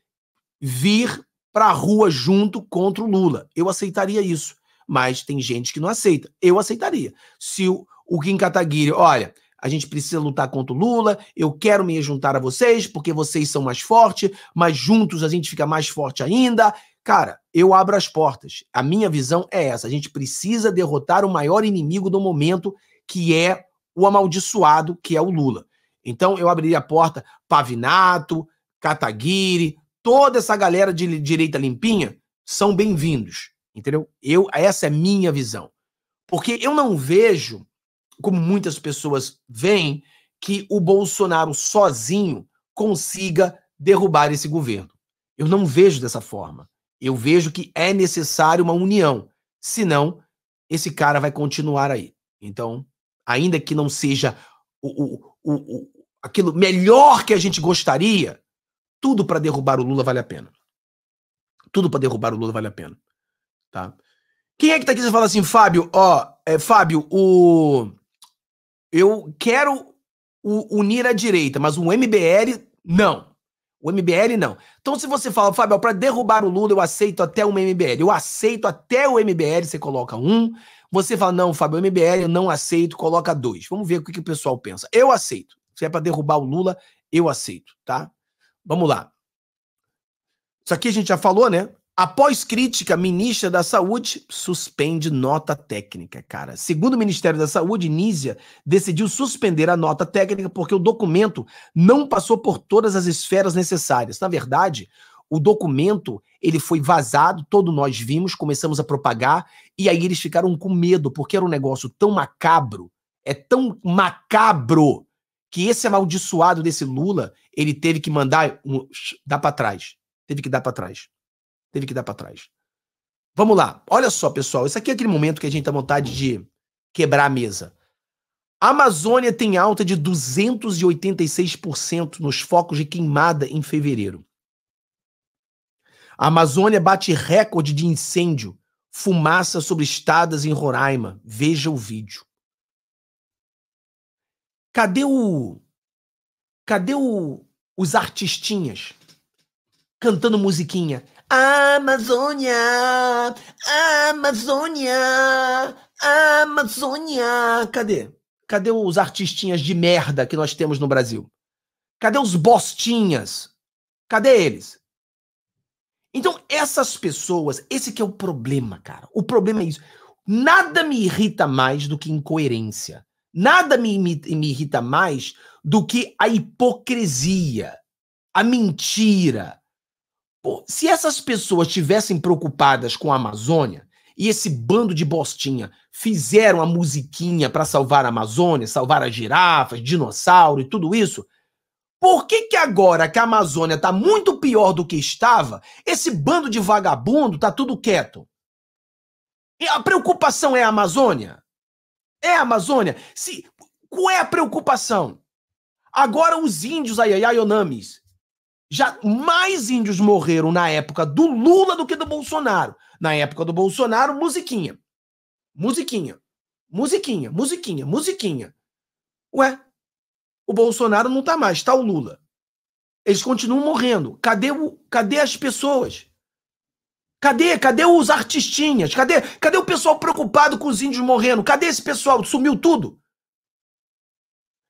vir pra rua junto contra o Lula. Eu aceitaria isso mas tem gente que não aceita. Eu aceitaria. Se o, o Kim Kataguiri, olha, a gente precisa lutar contra o Lula, eu quero me juntar a vocês, porque vocês são mais fortes, mas juntos a gente fica mais forte ainda. Cara, eu abro as portas. A minha visão é essa. A gente precisa derrotar o maior inimigo do momento, que é o amaldiçoado, que é o Lula. Então eu abriria a porta Pavinato, Kataguiri, toda essa galera de direita limpinha são bem-vindos. Entendeu? Eu, essa é minha visão. Porque eu não vejo, como muitas pessoas veem, que o Bolsonaro sozinho consiga derrubar esse governo. Eu não vejo dessa forma. Eu vejo que é necessário uma união. Senão, esse cara vai continuar aí. Então, ainda que não seja o, o, o, o aquilo melhor que a gente gostaria, tudo para derrubar o Lula vale a pena. Tudo para derrubar o Lula vale a pena tá? Quem é que tá aqui e fala assim, Fábio, ó, é, Fábio, o eu quero o, unir a direita, mas o MBL não. O MBL não. Então se você fala, Fábio, para derrubar o Lula eu aceito até um MBL. Eu aceito até o MBL, você coloca um. Você fala, não, Fábio, o MBL eu não aceito, coloca dois. Vamos ver o que, que o pessoal pensa. Eu aceito. Se é para derrubar o Lula, eu aceito, tá? Vamos lá. Isso aqui a gente já falou, né? Após crítica, ministra da Saúde suspende nota técnica, cara. Segundo o Ministério da Saúde, Nízia decidiu suspender a nota técnica porque o documento não passou por todas as esferas necessárias. Na verdade, o documento ele foi vazado, Todo nós vimos, começamos a propagar e aí eles ficaram com medo porque era um negócio tão macabro, é tão macabro que esse amaldiçoado desse Lula ele teve que mandar um, dar para trás, teve que dar para trás teve que dar para trás. Vamos lá. Olha só, pessoal. Isso aqui é aquele momento que a gente tá vontade de quebrar a mesa. A Amazônia tem alta de 286% nos focos de queimada em fevereiro. A Amazônia bate recorde de incêndio, fumaça sobre estadas em Roraima. Veja o vídeo. Cadê o Cadê o, os artistinhas cantando musiquinha? Amazônia! Amazônia! Amazônia! Cadê? Cadê os artistinhas de merda que nós temos no Brasil? Cadê os bostinhas? Cadê eles? Então, essas pessoas, esse que é o problema, cara. O problema é isso. Nada me irrita mais do que incoerência. Nada me, me, me irrita mais do que a hipocrisia, a mentira, Pô, se essas pessoas estivessem preocupadas com a Amazônia, e esse bando de bostinha fizeram a musiquinha para salvar a Amazônia, salvar as girafas, dinossauro e tudo isso, por que, que agora que a Amazônia está muito pior do que estava, esse bando de vagabundo está tudo quieto? E a preocupação é a Amazônia? É a Amazônia? Se, qual é a preocupação? Agora os índios, aí, aí, ai, Onamis, já mais índios morreram na época do Lula do que do Bolsonaro. Na época do Bolsonaro, musiquinha. Musiquinha. Musiquinha, musiquinha, musiquinha. Ué, o Bolsonaro não tá mais, tá o Lula. Eles continuam morrendo. Cadê, o, cadê as pessoas? Cadê? Cadê os artistinhas? Cadê, cadê o pessoal preocupado com os índios morrendo? Cadê esse pessoal? Sumiu tudo?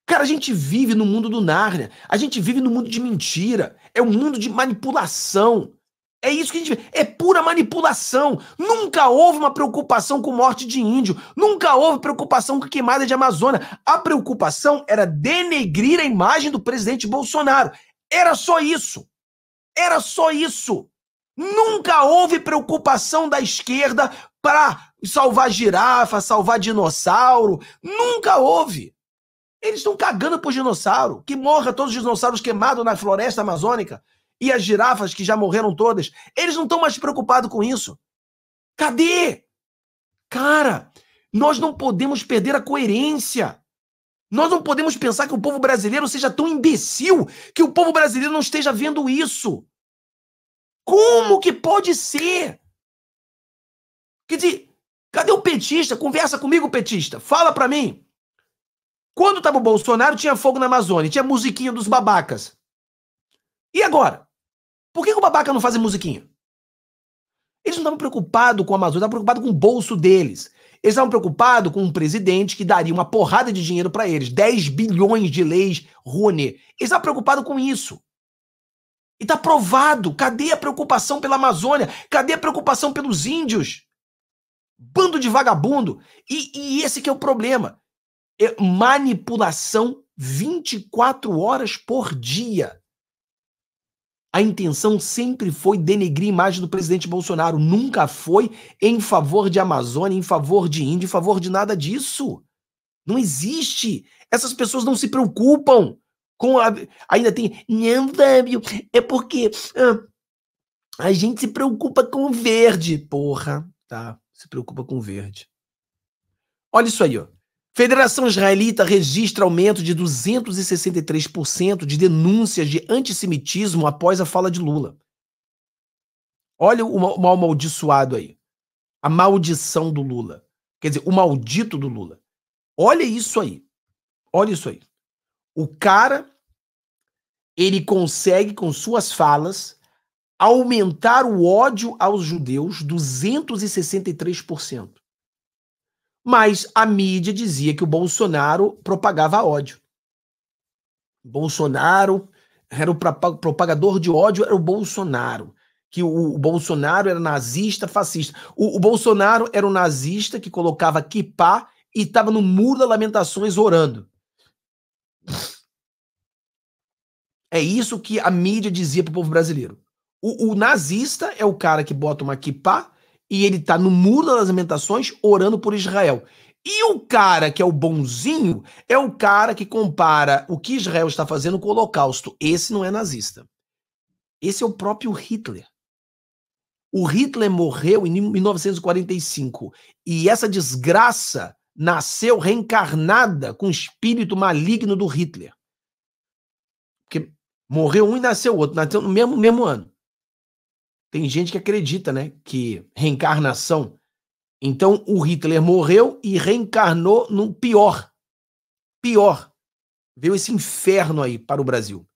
Cara, a gente vive no mundo do Nárnia. A gente vive no mundo de mentira. É um mundo de manipulação. É isso que a gente vê. É pura manipulação. Nunca houve uma preocupação com morte de índio. Nunca houve preocupação com queimada de Amazônia. A preocupação era denegrir a imagem do presidente Bolsonaro. Era só isso. Era só isso. Nunca houve preocupação da esquerda para salvar girafa, salvar dinossauro. Nunca houve. Eles estão cagando por dinossauro. Que morra todos os dinossauros queimados na floresta amazônica e as girafas que já morreram todas. Eles não estão mais preocupados com isso. Cadê? Cara, nós não podemos perder a coerência. Nós não podemos pensar que o povo brasileiro seja tão imbecil que o povo brasileiro não esteja vendo isso. Como que pode ser? Quer dizer, cadê o petista? Conversa comigo, petista. Fala para mim. Quando estava o Bolsonaro, tinha fogo na Amazônia, tinha musiquinha dos babacas. E agora? Por que, que o babaca não faz musiquinha? Eles não estavam preocupados com a Amazônia, estavam preocupados com o bolso deles. Eles estavam preocupados com um presidente que daria uma porrada de dinheiro para eles, 10 bilhões de leis Rouanet. Eles estavam preocupados com isso. E está provado. Cadê a preocupação pela Amazônia? Cadê a preocupação pelos índios? Bando de vagabundo. E, e esse que é o problema manipulação 24 horas por dia. A intenção sempre foi denegrir a imagem do presidente Bolsonaro, nunca foi em favor de Amazônia, em favor de Índia, em favor de nada disso. Não existe. Essas pessoas não se preocupam com a... ainda tem não é porque ah, a gente se preocupa com o verde, porra, tá? Se preocupa com o verde. Olha isso aí, ó. Federação Israelita registra aumento de 263% de denúncias de antissemitismo após a fala de Lula. Olha o mal amaldiçoado aí. A maldição do Lula. Quer dizer, o maldito do Lula. Olha isso aí. Olha isso aí. O cara, ele consegue, com suas falas, aumentar o ódio aos judeus 263%. Mas a mídia dizia que o Bolsonaro propagava ódio. Bolsonaro era o propagador de ódio, era o Bolsonaro. Que o, o Bolsonaro era nazista, fascista. O, o, Bolsonaro era o nazista que colocava kipá e estava no muro da lamentações orando. É isso que a mídia dizia para o povo brasileiro. O, o, nazista é o cara que bota uma kipá e ele está no muro das lamentações orando por Israel. E o cara que é o bonzinho é o cara que compara o que Israel está fazendo com o Holocausto. Esse não é nazista. Esse é o próprio Hitler. O Hitler morreu em 1945 e essa desgraça nasceu reencarnada com o espírito maligno do Hitler. Porque morreu um e nasceu outro, nasceu no mesmo, mesmo ano. Tem gente que acredita, né, que reencarnação. Então o Hitler morreu e reencarnou num pior. Pior. Veio esse inferno aí para o Brasil.